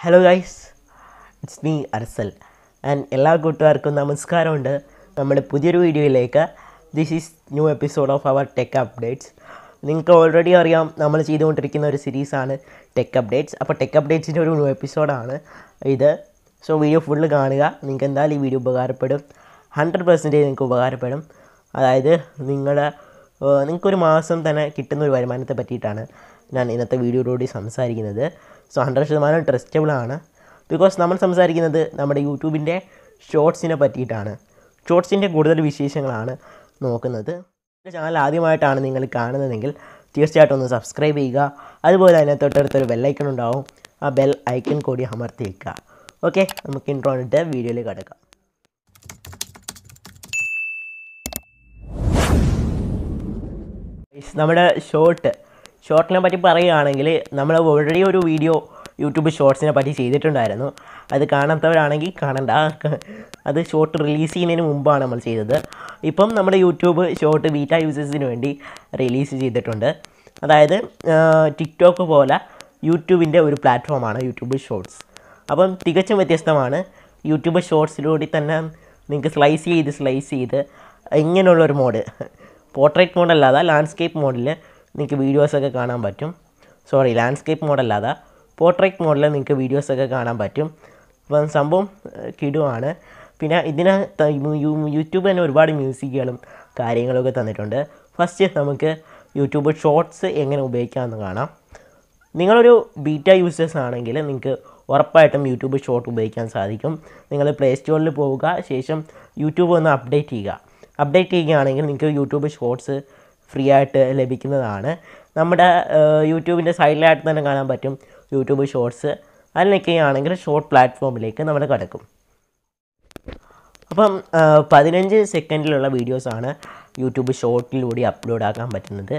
hello guys it's me Arsal and എല്ലാ കൂട്ടുകാർക്കും നമസ്കാരമുണ്ട് നമ്മുടെ പുതിയൊരു വീഡിയോയിലേക്ക് this is new episode of our tech updates നിങ്ങൾക്ക് ഓൾറെഡി അറിയാം നമ്മൾ ചെയ്തുകൊണ്ടിരിക്കുന്ന ഒരു സീരീസാണ് ടെക് അപ്ഡേറ്റ്സ് അപ്പോൾ ടെക് അപ്ഡേറ്റ്സിൻ്റെ ഒരു ന്യൂ എപ്പിസോഡാണ് ഇത് സോ വീഡിയോ ഫുള്ള് കാണുക നിങ്ങൾക്ക് എന്തായാലും ഈ വീഡിയോ ഉപകാരപ്പെടും ഹൺഡ്രഡ് പെർസെൻറ്റേജ് നിങ്ങൾക്ക് ഉപകാരപ്പെടും അതായത് നിങ്ങളുടെ നിങ്ങൾക്കൊരു മാസം തന്നെ കിട്ടുന്ന ഒരു വരുമാനത്തെ പറ്റിയിട്ടാണ് ഞാൻ ഇന്നത്തെ വീഡിയോയിലൂടെ സംസാരിക്കുന്നത് സോ ഹൺഡ്രഡ് ശതമാനം ട്രസ്റ്റബിളാണ് ബിക്കോസ് നമ്മൾ സംസാരിക്കുന്നത് നമ്മുടെ യൂട്യൂബിൻ്റെ ഷോർട്സിനെ പറ്റിയിട്ടാണ് ഷോർട്സിൻ്റെ കൂടുതൽ വിശേഷങ്ങളാണ് നോക്കുന്നത് ചാനൽ ആദ്യമായിട്ടാണ് നിങ്ങൾ കാണുന്നതെങ്കിൽ തീർച്ചയായിട്ടും ഒന്ന് സബ്സ്ക്രൈബ് ചെയ്യുക അതുപോലെ തന്നെ തൊട്ടടുത്തൊരു ബെല്ലൈക്കൺ ഉണ്ടാവും ആ ബെൽ ഐക്കൺ കൂടി അമർത്തി ഓക്കെ നമുക്ക് ഇൻട്രോ വീഡിയോയിലേക്ക് വീഡിയോയിൽ കിടക്കാം നമ്മുടെ ഷോർട്ട് ഷോർട്ടിനെ പറ്റി പറയുകയാണെങ്കിൽ നമ്മൾ ഓൾറെഡി ഒരു വീഡിയോ യൂട്യൂബ് ഷോർട്സിനെ പറ്റി ചെയ്തിട്ടുണ്ടായിരുന്നു അത് കാണാത്തവരാണെങ്കിൽ കാണണ്ട അത് ഷോർട്ട് റിലീസ് ചെയ്യുന്നതിന് മുമ്പാണ് നമ്മൾ ചെയ്തത് ഇപ്പം നമ്മുടെ യൂട്യൂബ് ഷോർട്ട് വീറ്റ യൂസേഴ്സിന് വേണ്ടി റിലീസ് ചെയ്തിട്ടുണ്ട് അതായത് ടിക്ടോക്ക് പോലെ യൂട്യൂബിൻ്റെ ഒരു പ്ലാറ്റ്ഫോമാണ് യൂട്യൂബ് ഷോർട്സ് അപ്പം തികച്ചും വ്യത്യസ്തമാണ് യൂട്യൂബ് ഷോർട്സിലൂടെ തന്നെ നിങ്ങൾക്ക് സ്ലൈസ് ചെയ്ത് സ്ലൈസ് ചെയ്ത് ഇങ്ങനെയുള്ളൊരു മോഡ് പോർട്രേറ്റ് മോഡല്ലാതെ ലാൻഡ്സ്കേപ്പ് മോഡിൽ നിങ്ങൾക്ക് വീഡിയോസൊക്കെ കാണാൻ പറ്റും സോറി ലാൻഡ്സ്കേപ്പ് മോഡല്ലാതെ അതാ പോർട്രേറ്റ് മോഡലിൽ നിങ്ങൾക്ക് വീഡിയോസൊക്കെ കാണാൻ പറ്റും അപ്പം സംഭവം കിടുവാണ് പിന്നെ ഇതിന് യൂട്യൂബ് തന്നെ ഒരുപാട് മ്യൂസിക്കുകളും കാര്യങ്ങളൊക്കെ തന്നിട്ടുണ്ട് ഫസ്റ്റ് നമുക്ക് യൂട്യൂബ് ഷോർട്സ് എങ്ങനെ ഉപയോഗിക്കാമെന്ന് കാണാം നിങ്ങളൊരു ബീറ്റ യൂസേഴ്സ് ആണെങ്കിൽ നിങ്ങൾക്ക് ഉറപ്പായിട്ടും യൂട്യൂബ് ഷോർട്ട് ഉപയോഗിക്കാൻ സാധിക്കും നിങ്ങൾ പ്ലേ സ്റ്റോറിൽ പോവുക ശേഷം യൂട്യൂബ് ഒന്ന് അപ്ഡേറ്റ് ചെയ്യുക അപ്ഡേറ്റ് ചെയ്യുകയാണെങ്കിൽ നിങ്ങൾക്ക് യൂട്യൂബ് ഷോർട്സ് ഫ്രീ ആയിട്ട് ലഭിക്കുന്നതാണ് നമ്മുടെ യൂട്യൂബിൻ്റെ സൈഡിലായിട്ട് തന്നെ കാണാൻ പറ്റും യൂട്യൂബ് ഷോർട്സ് അതിലൊക്കെയാണെങ്കിൽ ഷോർട്ട് പ്ലാറ്റ്ഫോമിലേക്ക് നമ്മൾ കിടക്കും അപ്പം പതിനഞ്ച് സെക്കൻഡിലുള്ള വീഡിയോസാണ് യൂട്യൂബ് ഷോർട്ടിലൂടെ അപ്ലോഡ് ആക്കാൻ പറ്റുന്നത്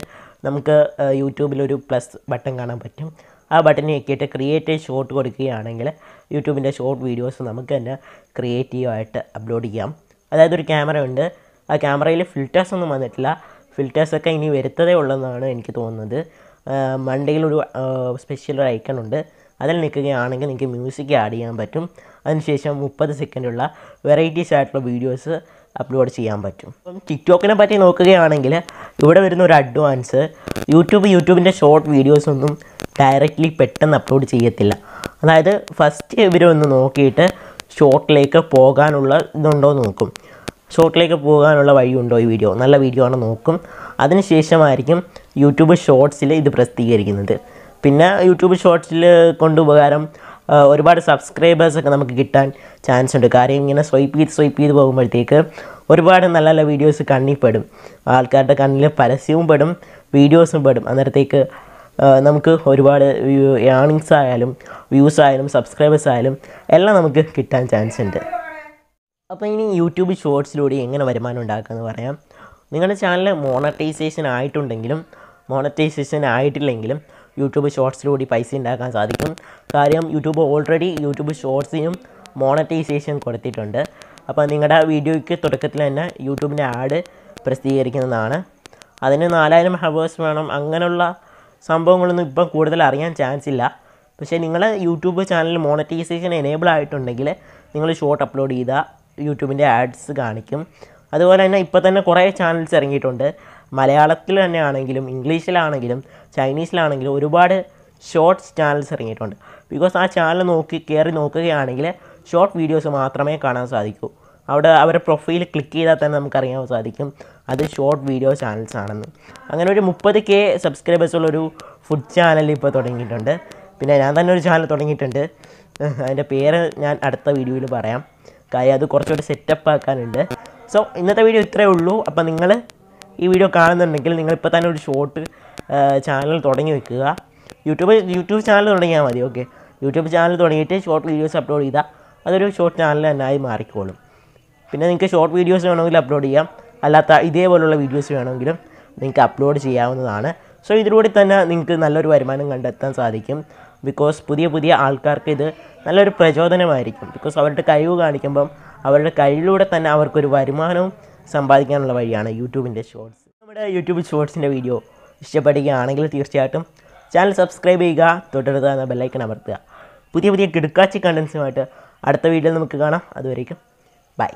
നമുക്ക് യൂട്യൂബിലൊരു പ്ലസ് ബട്ടൺ കാണാൻ പറ്റും ആ ബട്ടൺ ഞെക്കിയിട്ട് ക്രിയേറ്റ് ഷോർട്ട് കൊടുക്കുകയാണെങ്കിൽ യൂട്യൂബിൻ്റെ ഷോർട്ട് വീഡിയോസ് നമുക്ക് തന്നെ ക്രിയേറ്റീവായിട്ട് അപ്ലോഡ് ചെയ്യാം അതായത് ഒരു ക്യാമറ ഉണ്ട് ആ ക്യാമറയിൽ ഫിൽറ്റേഴ്സ് ഒന്നും വന്നിട്ടില്ല ഫിൽറ്റേഴ്സൊക്കെ ഇനി വരുത്തതേ ഉള്ളതെന്നാണ് എനിക്ക് തോന്നുന്നത് ഒരു സ്പെഷ്യൽ ഒരു ഐക്കൺ ഉണ്ട് അതിൽ നിൽക്കുകയാണെങ്കിൽ നിങ്ങൾക്ക് മ്യൂസിക് ആഡ് ചെയ്യാൻ പറ്റും അതിനുശേഷം മുപ്പത് സെക്കൻഡുള്ള വെറൈറ്റീസ് ആയിട്ടുള്ള വീഡിയോസ് അപ്ലോഡ് ചെയ്യാൻ പറ്റും അപ്പം ടിക്ടോക്കിനെ പറ്റി നോക്കുകയാണെങ്കിൽ ഇവിടെ വരുന്ന ഒരു അഡ്വാൻസ് യൂട്യൂബ് യൂട്യൂബിൻ്റെ ഷോർട്ട് വീഡിയോസൊന്നും ഡയറക്റ്റ്ലി പെട്ടെന്ന് അപ്ലോഡ് ചെയ്യത്തില്ല അതായത് ഫസ്റ്റ് ഇവരൊന്ന് നോക്കിയിട്ട് ഷോർട്ടിലേക്ക് പോകാനുള്ള ഇതുണ്ടോ നോക്കും ഷോർട്ടിലേക്ക് പോകാനുള്ള വഴിയുണ്ടോ ഈ വീഡിയോ നല്ല വീഡിയോ ആണ് നോക്കും അതിനുശേഷമായിരിക്കും യൂട്യൂബ് ഷോർട്സിൽ ഇത് പ്രസിദ്ധീകരിക്കുന്നത് പിന്നെ യൂട്യൂബ് ഷോർട്സിൽ കൊണ്ട് ഉപകാരം ഒരുപാട് സബ്സ്ക്രൈബേഴ്സൊക്കെ നമുക്ക് കിട്ടാൻ ചാൻസ് ഉണ്ട് കാര്യം ഇങ്ങനെ സ്വൈപ്പ് ചെയ്ത് സ്വൈപ്പ് ചെയ്ത് പോകുമ്പോഴത്തേക്ക് ഒരുപാട് നല്ല നല്ല വീഡിയോസ് കണ്ണിൽ പെടും ആൾക്കാരുടെ കണ്ണിൽ പരസ്യവും പെടും വീഡിയോസും പെടും അന്നേരത്തേക്ക് നമുക്ക് ഒരുപാട് ഏണിങ്സ് ആയാലും വ്യൂസ് ആയാലും സബ്സ്ക്രൈബേഴ്സ് ആയാലും എല്ലാം നമുക്ക് കിട്ടാൻ ചാൻസ് ഉണ്ട് അപ്പോൾ ഇനി യൂട്യൂബ് ഷോർട്സിലൂടെ എങ്ങനെ വരുമാനം എന്ന് പറയാം നിങ്ങളുടെ ചാനൽ മോണറ്റൈസേഷൻ ആയിട്ടുണ്ടെങ്കിലും മോണറ്റൈസേഷൻ ആയിട്ടില്ലെങ്കിലും യൂട്യൂബ് ഷോർട്സിലൂടെ പൈസ ഉണ്ടാക്കാൻ സാധിക്കും കാര്യം യൂട്യൂബ് ഓൾറെഡി യൂട്യൂബ് ഷോർട്സിനും മോണറ്റൈസേഷൻ കൊടുത്തിട്ടുണ്ട് അപ്പോൾ നിങ്ങളുടെ വീഡിയോയ്ക്ക് തുടക്കത്തിൽ തന്നെ യൂട്യൂബിൻ്റെ ആഡ് പ്രസിദ്ധീകരിക്കുന്നതാണ് അതിന് നാലായിരം ഹവേഴ്സ് വേണം അങ്ങനെയുള്ള സംഭവങ്ങളൊന്നും ഇപ്പം കൂടുതൽ അറിയാൻ ചാൻസ് ഇല്ല പക്ഷേ നിങ്ങൾ യൂട്യൂബ് ചാനൽ മോണറ്റൈസേഷൻ എനേബിൾ ആയിട്ടുണ്ടെങ്കിൽ നിങ്ങൾ ഷോർട്ട് അപ്ലോഡ് ചെയ്താൽ യൂട്യൂബിൻ്റെ ആഡ്സ് കാണിക്കും അതുപോലെ തന്നെ ഇപ്പോൾ തന്നെ കുറേ ചാനൽസ് ഇറങ്ങിയിട്ടുണ്ട് മലയാളത്തിൽ തന്നെ ആണെങ്കിലും ഇംഗ്ലീഷിലാണെങ്കിലും ചൈനീസിലാണെങ്കിലും ഒരുപാട് ഷോർട്ട്സ് ചാനൽസ് ഇറങ്ങിയിട്ടുണ്ട് ബിക്കോസ് ആ ചാനൽ നോക്കി കയറി നോക്കുകയാണെങ്കിൽ ഷോർട്ട് വീഡിയോസ് മാത്രമേ കാണാൻ സാധിക്കൂ അവിടെ അവരുടെ പ്രൊഫൈൽ ക്ലിക്ക് ചെയ്താൽ തന്നെ നമുക്കറിയാൻ സാധിക്കും അത് ഷോർട്ട് വീഡിയോ ചാനൽസ് ആണെന്ന് അങ്ങനെ ഒരു മുപ്പത് കെ ഉള്ളൊരു ഫുഡ് ചാനൽ ഇപ്പോൾ തുടങ്ങിയിട്ടുണ്ട് പിന്നെ ഞാൻ തന്നെ ഒരു ചാനൽ തുടങ്ങിയിട്ടുണ്ട് അതിൻ്റെ പേര് ഞാൻ അടുത്ത വീഡിയോയിൽ പറയാം കാര്യം അത് കുറച്ചുകൂടി സെറ്റപ്പ് ആക്കാനുണ്ട് സോ ഇന്നത്തെ വീഡിയോ ഇത്രയേ ഉള്ളൂ അപ്പം നിങ്ങൾ ഈ വീഡിയോ കാണുന്നുണ്ടെങ്കിൽ നിങ്ങളിപ്പോൾ തന്നെ ഒരു ഷോർട്ട് ചാനൽ തുടങ്ങി വെക്കുക യൂട്യൂബ് യൂട്യൂബ് ചാനൽ തുടങ്ങിയാൽ മതി ഓക്കെ യൂട്യൂബ് ചാനൽ തുടങ്ങിയിട്ട് ഷോർട്ട് വീഡിയോസ് അപ്ലോഡ് ചെയ്താൽ അതൊരു ഷോർട്ട് ചാനൽ തന്നെ ആയി മാറിക്കോളും പിന്നെ നിങ്ങൾക്ക് ഷോർട്ട് വീഡിയോസ് വേണമെങ്കിൽ അപ്ലോഡ് ചെയ്യാം അല്ലാത്ത ഇതേപോലുള്ള വീഡിയോസ് വേണമെങ്കിലും നിങ്ങൾക്ക് അപ്ലോഡ് ചെയ്യാവുന്നതാണ് സോ ഇതിലൂടെ തന്നെ നിങ്ങൾക്ക് നല്ലൊരു വരുമാനം കണ്ടെത്താൻ സാധിക്കും ബിക്കോസ് പുതിയ പുതിയ ആൾക്കാർക്ക് ഇത് നല്ലൊരു പ്രചോദനമായിരിക്കും ബിക്കോസ് അവരുടെ കഴിവ് കാണിക്കുമ്പം അവരുടെ കഴിവിലൂടെ തന്നെ അവർക്കൊരു വരുമാനവും സമ്പാദിക്കാനുള്ള വഴിയാണ് യൂട്യൂബിൻ്റെ ഷോർട്സ് നമ്മുടെ യൂട്യൂബ് ഷോർട്സിൻ്റെ വീഡിയോ ഇഷ്ടപ്പെടുകയാണെങ്കിൽ തീർച്ചയായിട്ടും ചാനൽ സബ്സ്ക്രൈബ് ചെയ്യുക തൊട്ടടുത്ത് തന്നെ ബെല്ലൈക്കൺ അമർത്തുക പുതിയ പുതിയ കിടുക്കാച്ചി കണ്ടൻസുമായിട്ട് അടുത്ത വീഡിയോയിൽ നമുക്ക് കാണാം അതുവരേക്കും ബൈ